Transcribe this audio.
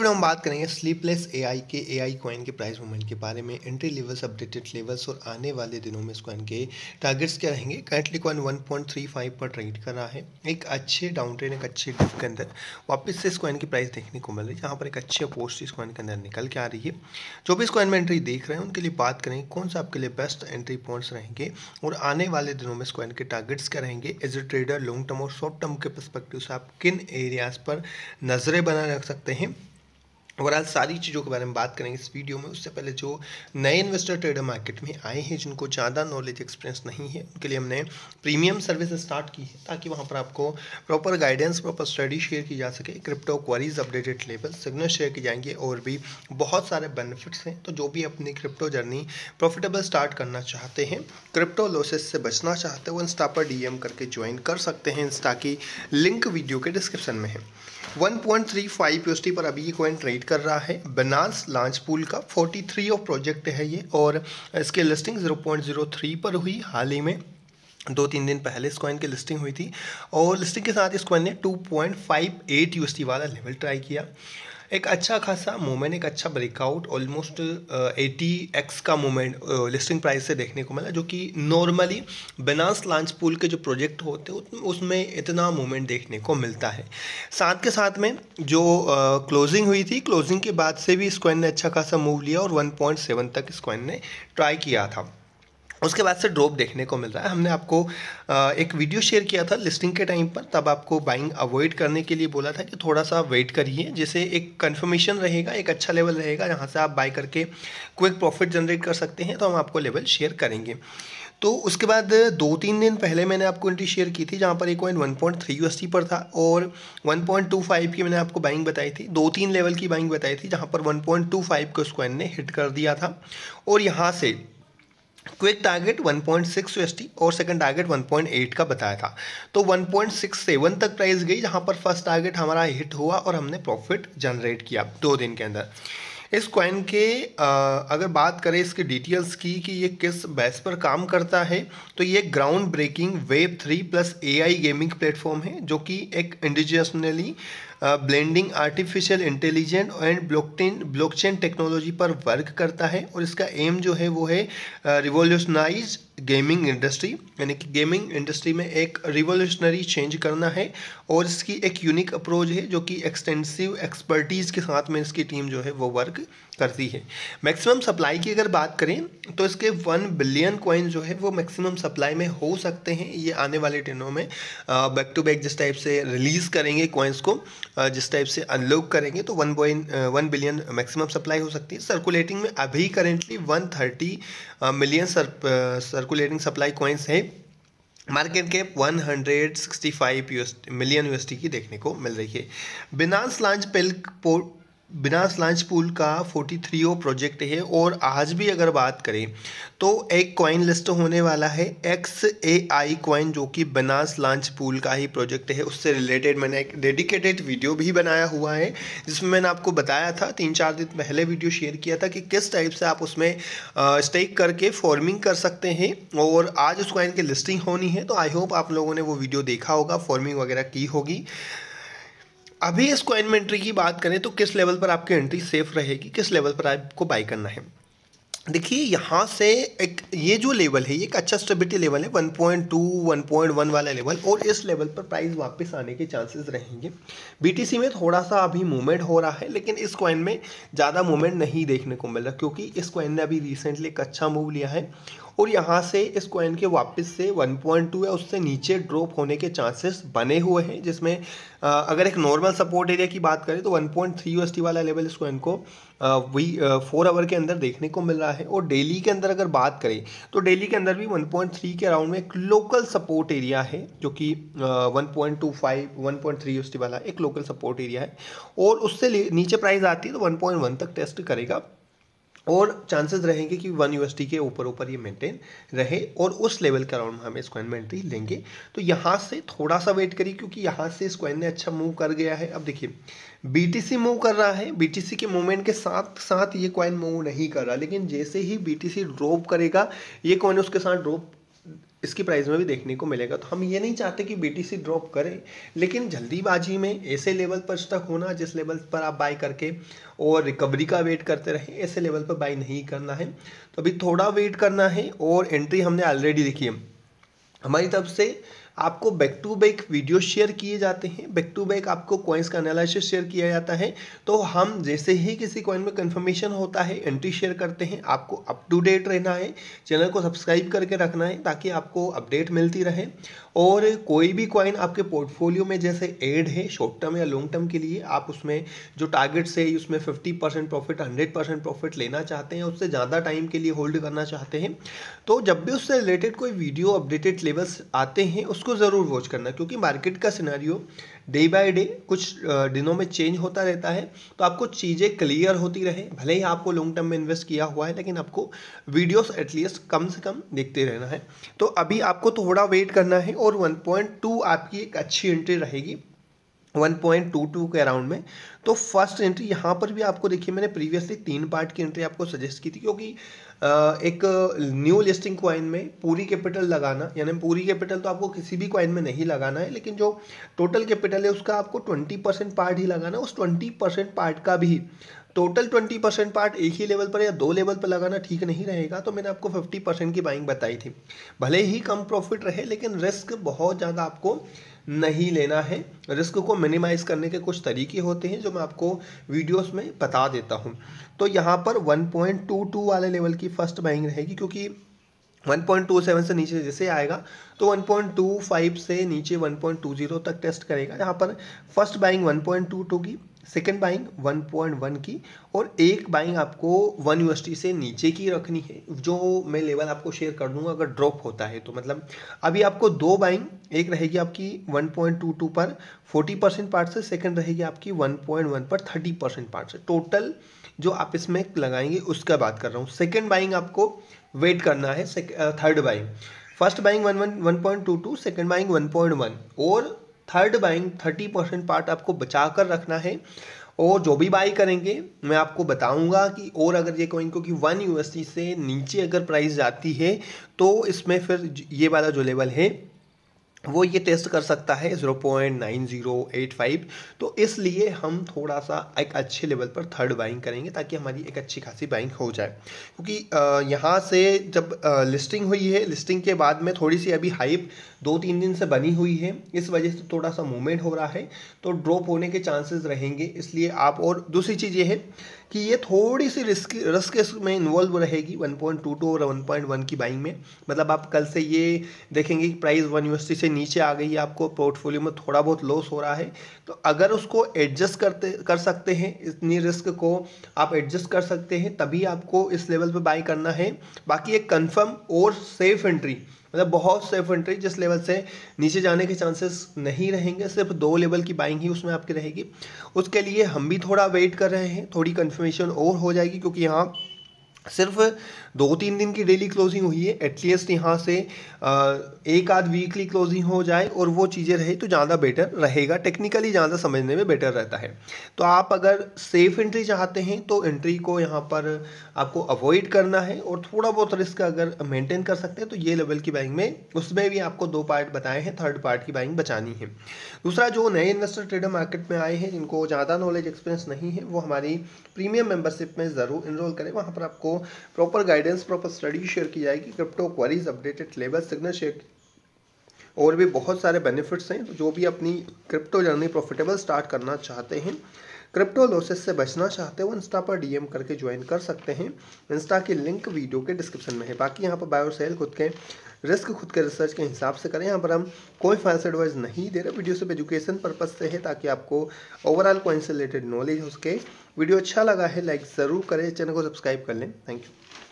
video हम बात करेंगे स्लीपलेस एआई के एआई कॉइन के प्राइस मूवमेंट के बारे में एंट्री लेवल्स अपडेटेड लेवल्स और आने वाले दिनों में इस कॉइन के टारगेट्स क्या रहेंगे करंटली कॉइन 1.35 पर ट्रेड कर रहा है एक अच्छे डाउन ट्रेन एक अच्छे डिप के अंदर वापस से इस कॉइन की प्राइस देखने को मिल रही है यहाँ पर एक अच्छी पोस्ट इस कॉइन के अंदर निकल के आ रही है जो भी इस कॉइन में एंट्री देख रहे हैं उनके लिए बात करेंगे कौन सा आपके लिए बेस्ट एंट्री पॉइंट्स रहेंगे और आने वाले दिनों में इस कॉइन के टारगेट्स क्या रहेंगे as a trader long term और शॉर्ट टर्म के परस्पेक्टिव से आप किन एरियाज पर नज़रें बनाए रख सकते हैं ओवरऑल सारी चीज़ों के बारे में बात करेंगे इस वीडियो में उससे पहले जो नए इन्वेस्टर ट्रेडर मार्केट में आए हैं जिनको ज़्यादा नॉलेज एक्सपीरियंस नहीं है उनके लिए हमने प्रीमियम सर्विस स्टार्ट की है ताकि वहाँ पर आपको proper guidance proper study share की जा सके crypto queries updated level signal share की जाएंगे और भी बहुत सारे बेनिफिट्स हैं तो जो भी अपनी क्रिप्टो जर्नी प्रॉफिटेबल स्टार्ट करना चाहते हैं क्रिप्टो लॉसेस से बचना चाहते हैं वो इंस्टा पर डी करके ज्वाइन कर सकते हैं इंस्टा की लिंक वीडियो के डिस्क्रिप्शन में है 1.35 पॉइंट पर अभी ये कॉइन ट्रेड कर रहा है बनास लॉन्च पूल का 43 ऑफ प्रोजेक्ट है ये और इसके लिस्टिंग 0.03 पर हुई हाल ही में दो तीन दिन पहले इस कॉइन की लिस्टिंग हुई थी और लिस्टिंग के साथ इस कॉइन ने 2.58 पॉइंट वाला लेवल ट्राई किया एक अच्छा खासा मोमेंट एक अच्छा ब्रेकआउट ऑलमोस्ट एटी एक्स का मोमेंट लिस्टिंग प्राइस से देखने को मिला जो कि नॉर्मली बिनास लांच पूल के जो प्रोजेक्ट होते हैं उसमें इतना मोमेंट देखने को मिलता है साथ के साथ में जो क्लोजिंग uh, हुई थी क्लोजिंग के बाद से भी स्क्वाइन ने अच्छा खासा मूव लिया और वन तक स्क्वाइन ने ट्राई किया था उसके बाद से ड्रॉप देखने को मिल रहा है हमने आपको एक वीडियो शेयर किया था लिस्टिंग के टाइम पर तब आपको बाइंग अवॉइड करने के लिए बोला था कि थोड़ा सा वेट करिए जिसे एक कंफर्मेशन रहेगा एक अच्छा लेवल रहेगा जहाँ से आप बाई करके क्विक प्रॉफिट जनरेट कर सकते हैं तो हम आपको लेवल शेयर करेंगे तो उसके बाद दो तीन दिन पहले मैंने आपको एंट्री शेयर की थी जहाँ पर एक coin one point three UST पर था और वन पॉइंट टू फाइव की मैंने आपको बाइंग बताई थी दो तीन लेवल की बाइंग बताई थी जहाँ पर वन पॉइंट टू फाइव के उसको ने हिट कर दिया था और यहाँ से क्विक टारगेट 1.6 पॉइंट और सेकंड टारगेट 1.8 का बताया था तो 1.67 तक प्राइस गई जहां पर फर्स्ट टारगेट हमारा हिट हुआ और हमने प्रॉफिट जनरेट किया दो दिन के अंदर इस क्वाइन के अगर बात करें इसके डिटेल्स की कि ये किस बेस पर काम करता है तो ये ground breaking web three plus AI gaming platform है जो कि एक indigenously blending artificial intelligent and blockchain blockchain technology पर वर्क करता है और इसका एम जो है वो है रिवोल्यूशनाइज गेमिंग इंडस्ट्री यानी कि गेमिंग इंडस्ट्री में एक रिवोल्यूशनरी चेंज करना है और इसकी एक यूनिक अप्रोच है जो कि एक्सटेंसिव एक्सपर्टीज़ के साथ में इसकी टीम जो है वो वर्क करती है मैक्सिमम सप्लाई की अगर बात करें तो इसके वन बिलियन कॉइन जो है वो मैक्सिमम सप्लाई में हो सकते हैं ये आने वाले दिनों में बैक टू बैक जिस टाइप से रिलीज़ करेंगे कॉइन्स को जिस टाइप से अनलॉक करेंगे तो one point one billion maximum supply हो सकती है सर्कुलेटिंग में अभी currently one thirty million circulating supply coins है market cap 165 hundred million UST की देखने को मिल रही है बिनास लांच पेल बिनास लांच पूल का फोर्टी थ्री ओ प्रोजेक्ट है और आज भी अगर बात करें तो एक कॉइन लिस्ट होने वाला है एक्स ए आई कॉइन जो कि बिनास लांच पूल का ही प्रोजेक्ट है उससे रिलेटेड मैंने एक डेडिकेटेड वीडियो भी बनाया हुआ है जिसमें मैंने आपको बताया था तीन चार दिन पहले वीडियो शेयर किया था कि किस टाइप से आप उसमें स्टेक करके फॉर्मिंग कर सकते हैं और आज उस कॉइन की लिस्टिंग होनी है तो आई होप आप लोगों ने वो वीडियो देखा होगा फॉर्मिंग वगैरह की होगी अभी इसको इन्वेंट्री की बात करें तो किस लेवल पर आपकी एंट्री सेफ रहेगी किस लेवल पर आपको बाई करना है देखिए यहाँ से एक ये जो लेवल है ये एक अच्छा स्टेबिलिटी लेवल है 1.2 1.1 वाला लेवल और इस लेवल पर प्राइस वापस आने के चांसेस रहेंगे बी में थोड़ा सा अभी मूवमेंट हो रहा है लेकिन इस कॉइन में ज़्यादा मूवमेंट नहीं देखने को मिल रहा क्योंकि इस कॉइन ने अभी रिसेंटली एक अच्छा मूव लिया है और यहाँ से इस कॉइन के वापस से 1.2 या उससे नीचे ड्रॉप होने के चांसेस बने हुए हैं जिसमें अगर एक नॉर्मल सपोर्ट एरिया की बात करें तो 1.3 पॉइंट थ्री वाला लेवल इस कॉइन को वी फोर आवर के अंदर देखने को मिल रहा है और डेली के अंदर अगर बात करें तो डेली के अंदर भी 1.3 के अराउंड में एक लोकल सपोर्ट एरिया है जो कि 1.25 पॉइंट वाला एक लोकल सपोर्ट एरिया है और उससे नीचे प्राइस आती है तो वन तक टेस्ट करेगा और चांसेस रहेंगे कि वन यू के ऊपर ऊपर ये मेंटेन रहे और उस लेवल के अराउंड हम स्क्वाइन में एंट्री लेंगे तो यहाँ से थोड़ा सा वेट करिए क्योंकि यहाँ से स्क्वाइन ने अच्छा मूव कर गया है अब देखिए बीटीसी मूव कर रहा है बीटीसी के मूवमेंट के साथ साथ ये कॉइन मूव नहीं कर रहा लेकिन जैसे ही बीटीसी ड्रॉप करेगा ये कॉइन उसके साथ ड्रॉप इसकी प्राइस में भी देखने को मिलेगा तो हम ये नहीं चाहते कि बीटीसी ड्रॉप करें लेकिन जल्दीबाजी में ऐसे लेवल पर स्टक होना जिस लेवल पर आप बाई करके और रिकवरी का वेट करते रहें ऐसे लेवल पर बाई नहीं करना है तो अभी थोड़ा वेट करना है और एंट्री हमने ऑलरेडी देखी है हमारी तरफ से आपको back to back video share किए जाते हैं बैक टू बैक आपको कॉइन्स का एनालिसिस शेयर किया जाता है तो हम जैसे ही किसी कॉइन में कन्फर्मेशन होता है एंट्री शेयर करते हैं आपको अप टू डेट रहना है चैनल को सब्सक्राइब करके रखना है ताकि आपको अपडेट मिलती रहे और कोई भी कॉइन आपके पोर्टफोलियो में जैसे एड है शॉर्ट टर्म या लॉन्ग टर्म के लिए आप उसमें जो टारगेट्स है उसमें fifty percent profit hundred percent profit लेना चाहते हैं उससे ज़्यादा टाइम के लिए होल्ड करना चाहते हैं तो जब भी उससे रिलेटेड कोई वीडियो अपडेटेड लेवल्स आते हैं उसको इसको ज़रूर वॉच करना क्योंकि मार्केट का सिनेरियो डे बाय डे कुछ दिनों में चेंज होता रहता है तो आपको चीज़ें क्लियर होती रहे भले ही आपको लॉन्ग टर्म में इन्वेस्ट किया हुआ है लेकिन आपको वीडियोस एटलीस्ट कम से कम देखते रहना है तो अभी आपको थोड़ा वेट करना है और 1.2 आपकी एक अच्छी एंट्री रहेगी 1.22 के अराउंड में तो फर्स्ट एंट्री यहाँ पर भी आपको देखिए मैंने प्रीवियसली तीन पार्ट की एंट्री आपको सजेस्ट की थी क्योंकि एक न्यू लिस्टिंग क्वाइन में पूरी कैपिटल लगाना यानी पूरी कैपिटल तो आपको किसी भी क्वाइन में नहीं लगाना है लेकिन जो टोटल कैपिटल है उसका आपको 20 परसेंट पार्ट ही लगाना है उस 20 परसेंट पार्ट का भी टोटल ट्वेंटी परसेंट पार्ट एक ही लेवल पर या दो लेवल पर लगाना ठीक नहीं रहेगा तो मैंने आपको फिफ्टी परसेंट की बाइंग बताई थी भले ही कम प्रॉफिट रहे लेकिन रिस्क बहुत ज़्यादा आपको नहीं लेना है रिस्क को मिनिमाइज़ करने के कुछ तरीके होते हैं जो मैं आपको वीडियोस में बता देता हूँ तो यहाँ पर 1.22 वाले लेवल की फर्स्ट बाइंग रहेगी क्योंकि 1.27 से नीचे जैसे आएगा तो 1.25 से नीचे 1.20 तक टेस्ट करेगा यहाँ पर फर्स्ट बाइंग 1.22 की सेकेंड बाइंग 1.1 की और एक बाइंग आपको वन यूएसटी से नीचे की रखनी है जो मैं लेवल आपको शेयर कर दूंगा अगर ड्रॉप होता है तो मतलब अभी आपको दो बाइंग एक रहेगी आपकी 1.22 पर 40 परसेंट पार्ट से सेकेंड रहेगी आपकी 1.1 पर 30 परसेंट पार्ट से टोटल जो आप इसमें लगाएंगे उसका बात कर रहा हूँ सेकेंड बाइंग आपको वेट करना है third buying first buying one one one point two two second buying one point one और third buying thirty percent part आपको बचा कर रखना है और जो भी बाई करेंगे मैं आपको बताऊंगा कि और अगर ये कॉइन क्योंकि वन यूएसडी से नीचे अगर प्राइस जाती है तो इसमें फिर ये वाला जो लेवल है वो ये टेस्ट कर सकता है 0.9085 तो इसलिए हम थोड़ा सा एक अच्छे लेवल पर थर्ड बाइंग करेंगे ताकि हमारी एक अच्छी खासी बाइंग हो जाए क्योंकि यहाँ से जब लिस्टिंग हुई है लिस्टिंग के बाद में थोड़ी सी अभी हाइप दो तीन दिन से बनी हुई है इस वजह से थोड़ा सा मूवमेंट हो रहा है तो ड्रॉप होने के चांसेस रहेंगे इसलिए आप और दूसरी चीज़ ये है कि ये थोड़ी सी रिस्क रिस्क में इन्वॉल्व रहेगी 1.22 और 1.1 की बाइंग में मतलब आप कल से ये देखेंगे कि प्राइस वन यूएसटी से नीचे आ गई है आपको पोर्टफोलियो में थोड़ा बहुत लॉस हो रहा है तो अगर उसको एडजस्ट करते कर सकते हैं इतनी रिस्क को आप एडजस्ट कर सकते हैं तभी आपको इस लेवल पर बाई करना है बाकी एक कन्फर्म और सेफ एंट्री मतलब बहुत से इन्फेंट्री जिस लेवल से नीचे जाने के चांसेस नहीं रहेंगे सिर्फ दो लेवल की बाइंग ही उसमें आपकी रहेगी उसके लिए हम भी थोड़ा वेट कर रहे हैं थोड़ी कन्फर्मेशन और हो जाएगी क्योंकि यहाँ सिर्फ दो तीन दिन की डेली क्लोजिंग हुई है एटलीस्ट यहाँ से एक आध वीकली क्लोजिंग हो जाए और वो चीज़ें रहे तो ज़्यादा बेटर रहेगा टेक्निकली ज़्यादा समझने में बेटर रहता है तो आप अगर सेफ एंट्री चाहते हैं तो एंट्री को यहाँ पर आपको अवॉइड करना है और थोड़ा बहुत रिस्क अगर मेंटेन कर सकते हैं तो ये लेवल की बाइंग में उसमें भी आपको दो पार्ट बताए हैं थर्ड पार्ट की बाइंग बचानी है दूसरा जो नए इन्वेस्टर ट्रेडर मार्केट में आए हैं जिनको ज़्यादा नॉलेज एक्सपीरियंस नहीं है वो हमारी प्रीमियम मेम्बरशिप में ज़रूर इनरोल करें वहाँ पर आपको proper guidance proper study share की जाएगी crypto queries updated level signal share और भी बहुत सारे बेनिफिट्स हैं तो जो भी अपनी क्रिप्टो जर्नी प्रॉफिटेबल स्टार्ट करना चाहते हैं क्रिप्टो लॉसेस से बचना चाहते हो इंस्टा पर डीएम करके ज्वाइन कर सकते हैं इंस्टा की लिंक वीडियो के डिस्क्रिप्शन में है बाकी यहाँ पर बाय और सेल खुद के रिस्क खुद के रिसर्च के हिसाब से करें यहाँ पर हम कोई फाइनेंस एडवाइस नहीं दे रहे वीडियो सिर्फ एजुकेशन पर्पज से है ताकि आपको ओवरऑल कॉइन से रिलेटेड नॉलेज हो सके वीडियो अच्छा लगा है लाइक ज़रूर करें चैनल को सब्सक्राइब कर लें थैंक यू